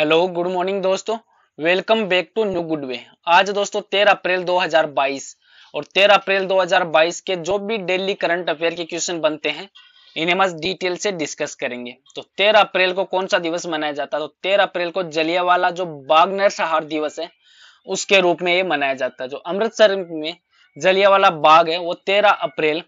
hello good morning दोस्तों welcome back to new good way आज दोस्तों 13 अप्रैल 2022 और 13 अप्रैल 2022 के जो भी डेली करंट अफेयर के क्वेश्चन बनते हैं इन्हें हम डिटेल से डिस्कस करेंगे तो 13 अप्रैल को कौन सा दिवस मनाया जाता है तो 13 अप्रैल को जलियावाला जो बाग नरसहार दिवस है उसके रूप में ये मनाया जाता है जो अमृतसर में जलियावाला बाग है वो तेरह अप्रैल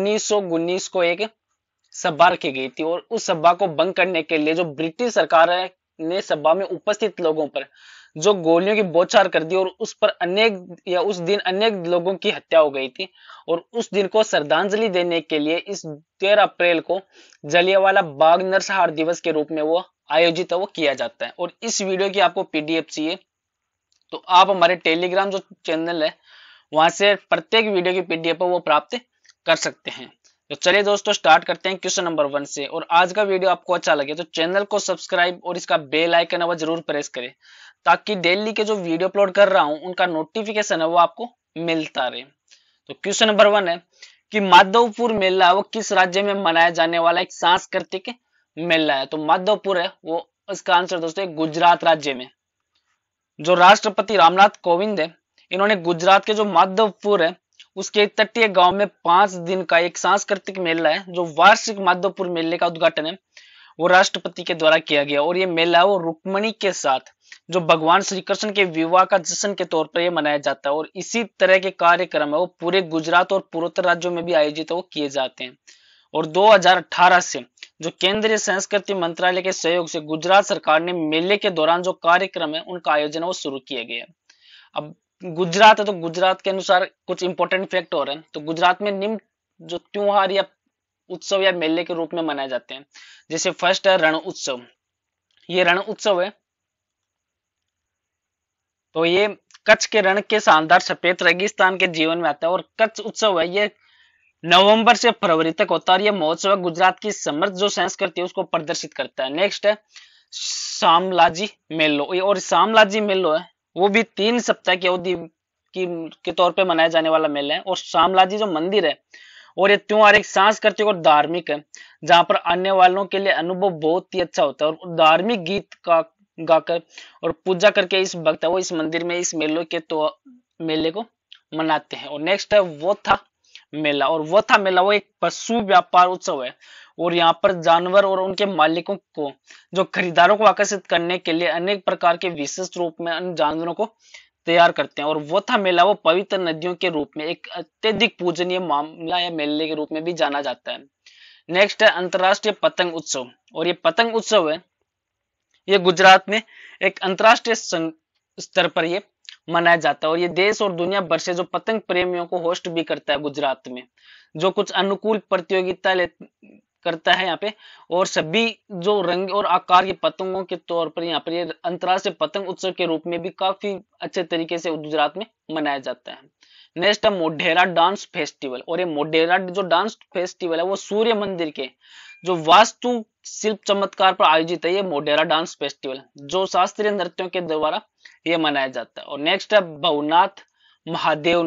उन्नीस को एक सभा रखी गई थी और उस सभा को बंद करने के लिए जो ब्रिटिश सरकार है ने सभा में उपस्थित लोगों पर जो गोलियों की बौछार कर दी और उस पर अनेक या उस दिन अनेक लोगों की हत्या हो गई थी और उस दिन को श्रद्धांजलि देने के लिए इस 13 अप्रैल को जलियावाला बाग नरसहार दिवस के रूप में वो आयोजित है वो किया जाता है और इस वीडियो की आपको पीडीएफ चाहिए तो आप हमारे टेलीग्राम जो चैनल है वहां से प्रत्येक वीडियो की पीडीएफ वो प्राप्त कर सकते हैं तो चलिए दोस्तों स्टार्ट करते हैं क्वेश्चन नंबर वन से और आज का वीडियो आपको अच्छा लगे तो चैनल को सब्सक्राइब और इसका बेल आइकन वो जरूर प्रेस करें ताकि डेली के जो वीडियो अपलोड कर रहा हूं उनका नोटिफिकेशन है वो आपको मिलता रहे तो क्वेश्चन नंबर वन है कि माधवपुर मेला वो किस राज्य में मनाया जाने वाला एक सांस्कृतिक मेला है तो माधवपुर है वो इसका आंसर दोस्तों गुजरात राज्य में जो राष्ट्रपति रामनाथ कोविंद है इन्होंने गुजरात के जो माधवपुर है उसके तटीय गांव में पांच दिन का एक सांस्कृतिक मेला है जो वार्षिक माधोपुर मेले का उद्घाटन है वो राष्ट्रपति के द्वारा किया गया और ये मेला वो रुक्मणी के साथ जो भगवान श्री कृष्ण के विवाह का जश्न के तौर पर ये मनाया जाता है और इसी तरह के कार्यक्रम है वो पूरे गुजरात और पूर्वोत्तर राज्यों में भी आयोजित वो किए जाते हैं और 2018 से जो केंद्रीय संस्कृति मंत्रालय के सहयोग से गुजरात सरकार ने मेले के दौरान जो कार्यक्रम है उनका आयोजन वो शुरू किया गया अब गुजरात है तो गुजरात के अनुसार कुछ इंपॉर्टेंट फैक्ट हो रहे हैं तो गुजरात में निम्न जो त्योहार या उत्सव या मेले के रूप में मनाए जाते हैं जैसे फर्स्ट है रण उत्सव ये रण उत्सव है तो ये कच्छ के रण के शानदार सफेद रेगिस्तान के जीवन में आता है और कच्छ उत्सव है ये नवंबर से फरवरी तक होता है और यह महोत्सव गुजरात की समर्थ जो संस्कृति है उसको प्रदर्शित करता है नेक्स्ट है शामलाजी मेलो और शामलाजी मेलो है वो भी तीन सप्ताह की अवधि की के तौर पे मनाया जाने वाला मेला है और जी जो मंदिर है और ये त्योहार एक सांस्कृतिक और धार्मिक है जहाँ पर आने वालों के लिए अनुभव बहुत ही अच्छा होता है और धार्मिक गीत का गाकर और पूजा करके इस भक्त वो इस मंदिर में इस मेले के तो मेले को मनाते हैं और नेक्स्ट है वो था मेला और वो था मेला वो एक पशु व्यापार उत्सव है और यहाँ पर जानवर और उनके मालिकों को जो खरीदारों को आकर्षित करने के लिए अनेक प्रकार के विशेष रूप में अन्य जानवरों को तैयार करते हैं और वो था मेला वो पवित्र नदियों के रूप में एक अत्यधिक पूजनीय मामला या मेले के रूप में भी जाना जाता है नेक्स्ट है अंतरराष्ट्रीय पतंग उत्सव और ये पतंग उत्सव है ये गुजरात में एक अंतरराष्ट्रीय स्तर पर ये मनाया जाता है और ये देश और दुनिया भर से जो पतंग प्रेमियों को होस्ट भी करता है गुजरात में जो कुछ अनुकूल प्रतियोगिता करता है यहाँ पे और सभी जो रंग और आकार के पतंगों के तौर पर यहाँ पर ये अंतर्राष्ट्रीय पतंग उत्सव के रूप में भी काफी अच्छे तरीके से गुजरात में मनाया जाता है नेक्स्ट है मोढेरा डांस फेस्टिवल और ये मोढेरा जो डांस फेस्टिवल है वो सूर्य मंदिर के जो वास्तु शिल्प चमत्कार पर आयोजित है ये मोडेरा डांस फेस्टिवल जो शास्त्रीय नृत्यों के द्वारा ये मनाया जाता है और नेक्स्ट है भवनाथ महादेव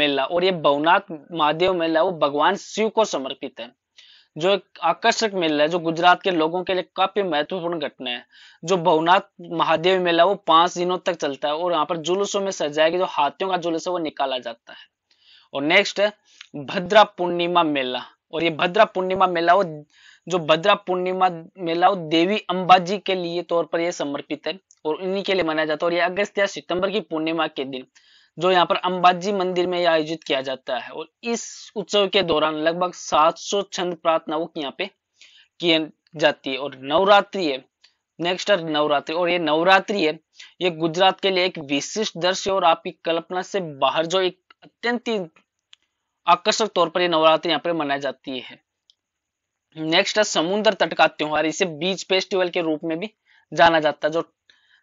मेला और ये भवनाथ महादेव मेला वो भगवान शिव को समर्पित है जो एक आकर्षक मेला है जो गुजरात के लोगों के लिए काफी महत्वपूर्ण घटना है जो भवनाथ महादेव मेला वो पांच दिनों तक चलता है और यहाँ पर जुलूसों में सजाया गया जो हाथियों का जुलूस है वो निकाला जाता है और नेक्स्ट है भद्रा पूर्णिमा मेला और ये भद्रा पूर्णिमा मेला वो जो भद्रा पूर्णिमा मेला वो देवी अंबाजी के लिए तौर पर यह समर्पित है और इन्हीं के लिए मनाया जाता है और ये अगस्त या सितंबर की पूर्णिमा के दिन जो यहाँ पर अंबाजी मंदिर में आयोजित किया जाता है और इस उत्सव के दौरान लगभग 700 छंद प्रार्थनाओं की यहाँ पे की जाती है और नवरात्रि है नेक्स्ट है नवरात्रि और ये नवरात्रि है ये गुजरात के लिए एक विशिष्ट दृश्य और आपकी कल्पना से बाहर जो एक अत्यंत आकर्षक तौर पर यह नवरात्रि यहाँ पर मनाई जाती है नेक्स्ट है समुद्र तट का त्योहार इसे बीच फेस्टिवल के रूप में भी जाना जाता है जो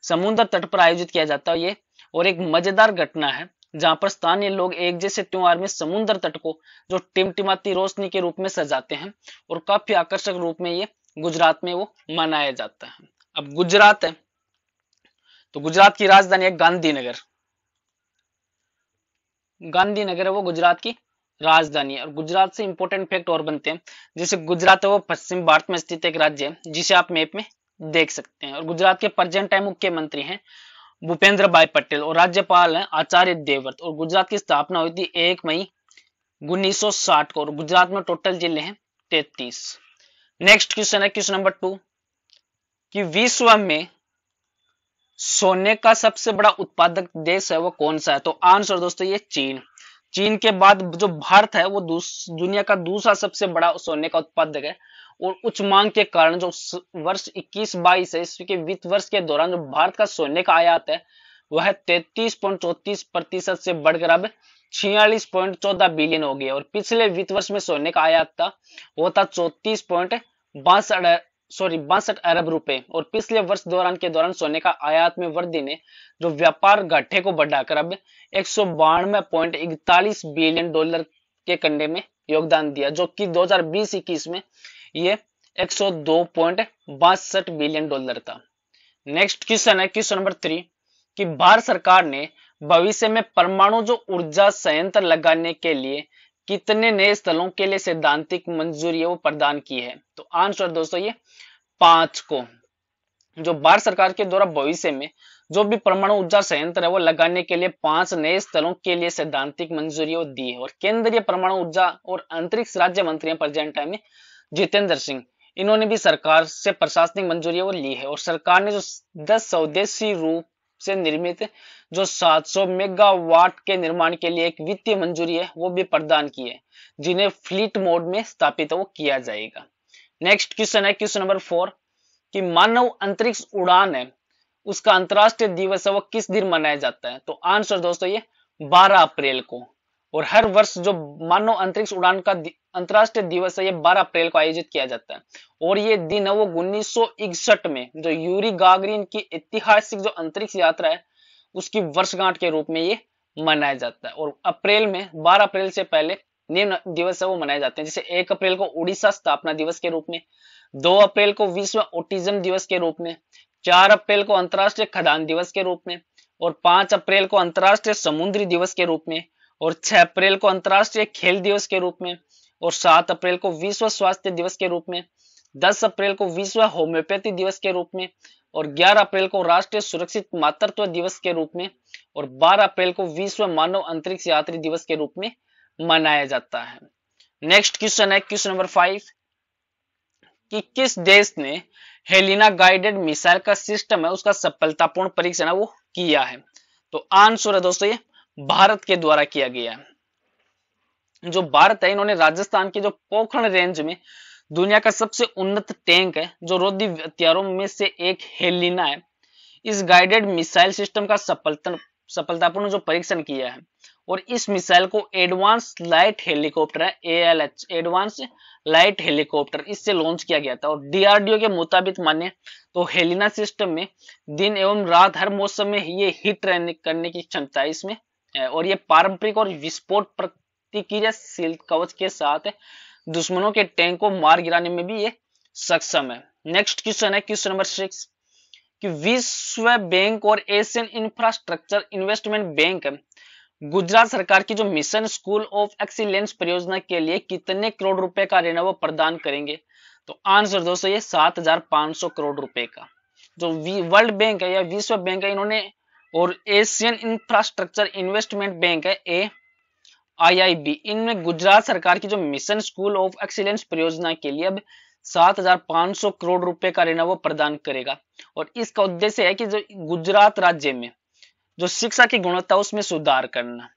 समुद्र तट पर आयोजित किया जाता है ये और एक मजेदार घटना है जहां पर स्थानीय लोग एक जैसे त्योहार में समुद्र तट को जो टिमटिमाती रोशनी के रूप में सजाते हैं और काफी आकर्षक रूप में ये गुजरात में वो मनाया जाता है अब गुजरात है तो गुजरात की राजधानी है गांधीनगर गांधीनगर है वो गुजरात की राजधानी और गुजरात से इंपोर्टेंट फैक्ट और बनते हैं जैसे गुजरात है वो पश्चिम भारत में स्थित एक राज्य है जिसे आप मैप में देख सकते हैं और गुजरात के प्रजेंट टाइम मुख्यमंत्री हैं भूपेंद्र भाई पटेल और राज्यपाल हैं आचार्य देवव्रत और गुजरात की स्थापना हुई थी एक मई उन्नीस को और गुजरात में टोटल जिले हैं तैतीस नेक्स्ट क्वेश्चन है क्वेश्चन नंबर टू कि विश्व में सोने का सबसे बड़ा उत्पादक देश है वो कौन सा है तो आंसर दोस्तों ये चीन चीन के बाद जो भारत है वो दुनिया का दूसरा सबसे बड़ा सोने का उत्पादक है और उच्च मांग के कारण जो वर्ष 21 बाईस है इसके वित्त वर्ष के दौरान जो भारत का सोने का आयात है वह तैतीस पॉइंट चौतीस प्रतिशत से बढ़कर अब छियालीस पॉइंट चौदह बिलियन हो गया और पिछले वित्त वर्ष में सोने का आयात था वो था चौतीस पॉइंट बासठ सॉरी बासठ अरब रुपए और पिछले वर्ष दौरान के दौरान सोने का आयात में वृद्धि ने जो व्यापार घाटे को बढ़ाकर अब एक बिलियन डॉलर के कंडे में योगदान दिया जो कि 2020-21 में ये एक बिलियन डॉलर था नेक्स्ट क्वेश्चन है क्वेश्चन नंबर थ्री कि भारत सरकार ने भविष्य में परमाणु जो ऊर्जा संयंत्र लगाने के लिए कितने नए स्थलों के लिए सैद्धांतिक मंजूरी वो प्रदान की है तो आंसर दोस्तों ये पांच को जो भारत सरकार के द्वारा भविष्य में जो भी परमाणु ऊर्जा संयंत्र है वो लगाने के लिए पांच नए स्थलों के लिए सैद्धांतिक मंजूरी दी है और केंद्रीय परमाणु ऊर्जा और अंतरिक्ष राज्य मंत्री हैं प्रेजेंट टाइम में जितेंद्र सिंह इन्होंने भी सरकार से प्रशासनिक मंजूरी वो ली है और सरकार ने जो दस स्वदेशी रूप से निर्मित जो 700 मेगावाट के निर्माण के लिए एक वित्तीय मंजूरी है वो भी प्रदान की है जिन्हें फ्लीट मोड में स्थापित वो किया जाएगा नेक्स्ट क्वेश्चन है क्वेश्चन नंबर फोर कि मानव अंतरिक्ष उड़ान है उसका अंतरराष्ट्रीय दिवस है वो किस दिन मनाया जाता है तो आंसर दोस्तों ये 12 अप्रैल को और हर वर्ष जो मानव अंतरिक्ष उड़ान का अंतरराष्ट्रीय दिवस है ये 12 अप्रैल को आयोजित किया जाता है और ये दिन है वो उन्नीस में जो यूरी गागरिन की ऐतिहासिक जो अंतरिक्ष यात्रा है उसकी वर्षगांठ के रूप में ये मनाया जाता है और अप्रैल में 12 अप्रैल से पहले निम्न दिवस है वो मनाए जाते हैं जैसे एक अप्रैल को उड़ीसा स्थापना दिवस के रूप में दो अप्रैल को विश्व ओटिज्म दिवस के रूप में चार अप्रैल को अंतरराष्ट्रीय खदान दिवस के रूप में और पांच अप्रैल को अंतरराष्ट्रीय समुद्री दिवस के रूप में और 6 अप्रैल को अंतर्राष्ट्रीय खेल दिवस के रूप में और 7 अप्रैल को विश्व स्वास्थ्य दिवस के रूप में 10 अप्रैल को विश्व होम्योपैथी दिवस के रूप में और 11 अप्रैल को राष्ट्रीय सुरक्षित मातृत्व दिवस के रूप में और 12 अप्रैल को विश्व मानव अंतरिक्ष यात्री दिवस के रूप में मनाया जाता है नेक्स्ट क्वेश्चन है क्वेश्चन नंबर फाइव कि किस देश ने हेलिना गाइडेड मिसाइल का सिस्टम है उसका सफलतापूर्ण परीक्षण है वो किया है तो आंसर है दोस्तों ये भारत के द्वारा किया गया है जो भारत है इन्होंने राजस्थान के जो पोखरण रेंज में दुनिया का सबसे उन्नत टैंक है जो रोधी हथियारों में से एक हेलिना है इस गाइडेड मिसाइल सिस्टम का सफलता सफलतापूर्ण जो परीक्षण किया है और इस मिसाइल को एडवांस लाइट हेलीकॉप्टर है एएलएच एडवांस लाइट हेलीकॉप्टर इससे लॉन्च किया गया था और डीआरडीओ के मुताबिक माने तो हेलिना सिस्टम में दिन एवं रात हर मौसम में ये हिट रहने करने की क्षमता है इसमें और ये पारंपरिक और विस्फोट प्रतिक्रियाशील कवच के साथ दुश्मनों के टैंक को मार गिराने में भी ये सक्षम है नेक्स्ट क्वेश्चन है क्वेश्चन नंबर सिक्स कि विश्व बैंक और Asian infrastructure investment bank Gujarat सरकार की जो मिशन स्कूल ऑफ एक्सीलेंस परियोजना के लिए कितने करोड़ रुपए का ऋण वो प्रदान करेंगे तो आंसर दोस्तों ये 7,500 करोड़ रुपए का जो वर्ल्ड बैंक है या विश्व बैंक है इन्होंने और एशियन इंफ्रास्ट्रक्चर इन्वेस्टमेंट बैंक है ए आईआईबी इनमें गुजरात सरकार की जो मिशन स्कूल ऑफ एक्सीलेंस परियोजना के लिए अब 7,500 करोड़ रुपए का ऋण वो प्रदान करेगा और इसका उद्देश्य है कि जो गुजरात राज्य में जो शिक्षा की गुणवत्ता उसमें सुधार करना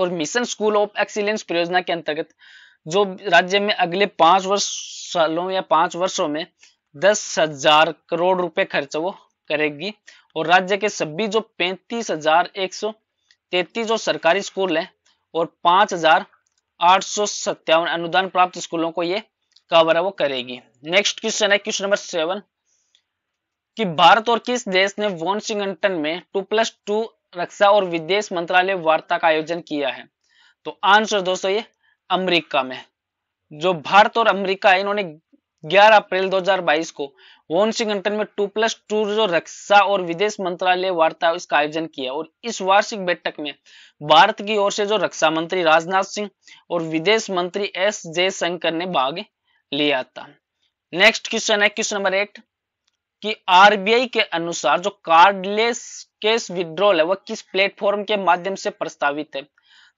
और मिशन स्कूल ऑफ एक्सीलेंस परियोजना के अंतर्गत जो राज्य में अगले पांच वर्ष सालों या पांच वर्षों में दस हजार करोड़ रुपए खर्च वो करेगी और राज्य के सभी जो पैंतीस हजार एक सौ तैतीस जो सरकारी स्कूल है और पांच हजार आठ सौ सत्तावन अनुदान प्राप्त स्कूलों को ये कवर है वो करेगी नेक्स्ट क्वेश्चन है क्वेश्चन नंबर सेवन कि भारत और किस देश ने वॉशिंगटन में टू प्लस टू रक्षा और विदेश मंत्रालय वार्ता का आयोजन किया है तो आंसर दोस्तों ये अमेरिका में जो भारत और अमेरिका है इन्होंने 11 अप्रैल 2022 को वॉशिंगटन में टू प्लस टू जो रक्षा और विदेश मंत्रालय वार्ता इसका आयोजन किया और इस वार्षिक बैठक में भारत की ओर से जो रक्षा मंत्री राजनाथ सिंह और विदेश मंत्री एस जयशंकर ने भाग लिया था नेक्स्ट क्वेश्चन है क्वेश्चन नंबर एट कि आरबीआई के अनुसार जो कार्डलेस कैश विड्रॉल है वह किस प्लेटफॉर्म के माध्यम से प्रस्तावित है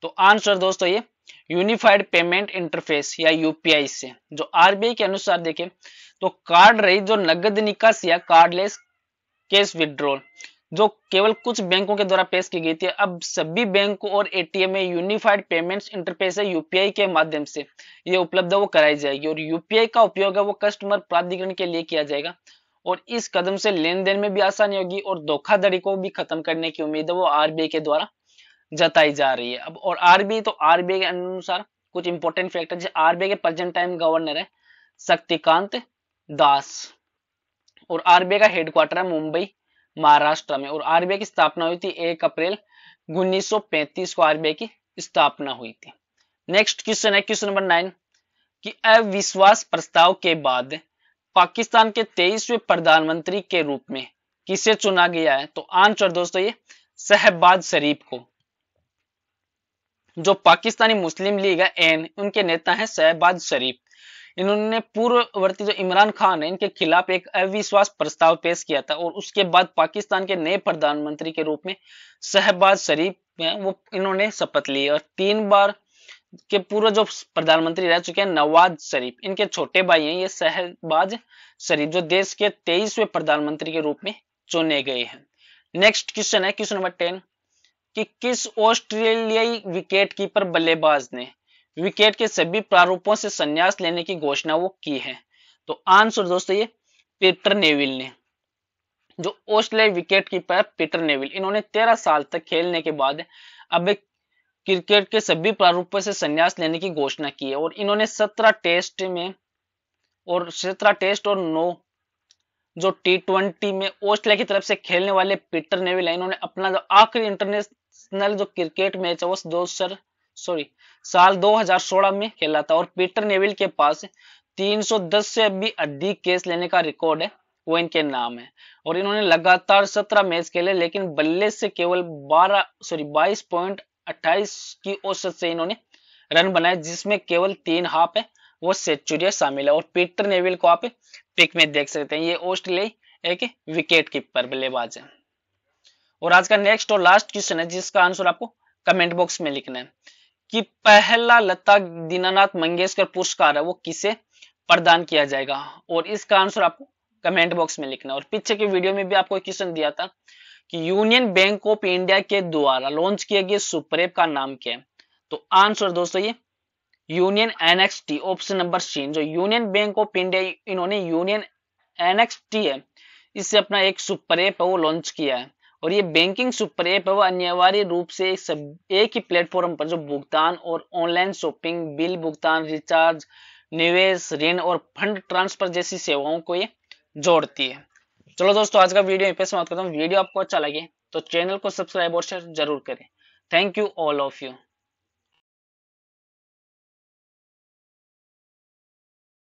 तो आंसर दोस्तों ये यूनिफाइड पेमेंट इंटरफेस या यूपीआई से जो आरबीआई के अनुसार देखें तो कार्ड रही जो नगद निकास या कार्डलेस कैश विड्रॉल जो केवल कुछ बैंकों के द्वारा पेश की गई थी अब सभी बैंकों और एटीएम में यूनिफाइड पेमेंट्स इंटरफेस है यूपीआई के माध्यम से ये उपलब्ध वो कराई जाएगी और यूपीआई का उपयोग है वो कस्टमर प्राधिकरण के लिए किया जाएगा और इस कदम से लेन देन में भी आसानी होगी और धोखाधड़ी को भी खत्म करने की उम्मीद है वो आरबीआई के द्वारा जताई जा रही है अब और आरबीआई तो आरबीआई के अनुसार कुछ इंपॉर्टेंट फैक्टर जैसे आरबीआई के प्रेजेंट टाइम गवर्नर है शक्तिकांत दास और आरबीआई का हेडक्वार्टर है मुंबई महाराष्ट्र में और आरबीआई की स्थापना हुई थी एक अप्रैल पैंतीस को आरबीआई की स्थापना हुई थी नेक्स्ट क्वेश्चन है क्वेश्चन नंबर नाइन कि अविश्वास प्रस्ताव के बाद पाकिस्तान के तेईसवें प्रधानमंत्री के रूप में किसे चुना गया है तो आंसर दोस्तों ये शहबाज शरीफ को जो पाकिस्तानी मुस्लिम लीग है एन उनके नेता हैं शहबाज शरीफ इन्होंने पूर्ववर्ती जो इमरान खान है इनके खिलाफ एक अविश्वास प्रस्ताव पेश किया था और उसके बाद पाकिस्तान के नए प्रधानमंत्री के रूप में शहबाज शरीफ वो इन्होंने शपथ ली और तीन बार के पूर्व जो प्रधानमंत्री रह चुके हैं नवाज शरीफ इनके छोटे भाई हैं ये शहबाज शरीफ जो देश के तेईसवें प्रधानमंत्री के रूप में चुने गए हैं नेक्स्ट क्वेश्चन है क्वेश्चन नंबर टेन कि किस ऑस्ट्रेलियाई विकेट कीपर बल्लेबाज ने विकेट के सभी प्रारूपों से संन्यास लेने की घोषणा वो की है तो आंसर दोस्तों ये पीटर नेविल ने जो ऑस्ट्रेलियाई विकेट कीपर है पीटर नेविल इन्होंने तेरह साल तक खेलने के बाद अब क्रिकेट के सभी प्रारूपों से संन्यास लेने की घोषणा की है और इन्होंने सत्रह टेस्ट में और सत्रह टेस्ट और नौ जो टी ट्वेंटी में ऑस्ट्रेलिया की तरफ से खेलने वाले पीटर नेविल है इन्होंने अपना जो आखिरी इंटरनेशनल नेशनल जो क्रिकेट मैच है वो दो सर सॉरी साल 2016 में खेला था और पीटर नेविल के पास 310 से भी अधिक केस लेने का रिकॉर्ड है वो इनके नाम है और इन्होंने लगातार 17 मैच खेले लेकिन बल्ले से केवल 12 सॉरी 22 पॉइंट अट्ठाईस की औसत से इन्होंने रन बनाए जिसमें केवल तीन हाफ है वो सेंचुरिया शामिल है और पीटर नेविल को आप पिक में देख सकते हैं ये ऑस्ट्रेलिया एक विकेट कीपर बल्लेबाज है और आज का नेक्स्ट और लास्ट क्वेश्चन है जिसका आंसर आपको कमेंट बॉक्स में लिखना है कि पहला लता दीनानाथ मंगेशकर पुरस्कार है वो किसे प्रदान किया जाएगा और इसका आंसर आपको कमेंट बॉक्स में लिखना है और पीछे के वीडियो में भी आपको क्वेश्चन दिया था कि यूनियन बैंक ऑफ इंडिया के द्वारा लॉन्च किए गए सुप्रेप का नाम क्या है तो आंसर दोस्तों ये union NXT option number C जो यूनियन बैंक ऑफ इंडिया इन्होंने यूनियन एनएक्सटी है इससे अपना एक सुपरेप है वो लॉन्च किया है और ये बैंकिंग सुपर ऐप है वो अनिवार्य रूप से सब एक ही प्लेटफॉर्म पर जो भुगतान और ऑनलाइन शॉपिंग बिल भुगतान रिचार्ज निवेश ऋण और फंड ट्रांसफर जैसी सेवाओं को ये जोड़ती है चलो दोस्तों आज का वीडियो पे समाप्त करता हूँ वीडियो आपको अच्छा लगे तो चैनल को सब्सक्राइब और शेयर जरूर करें thank you all of you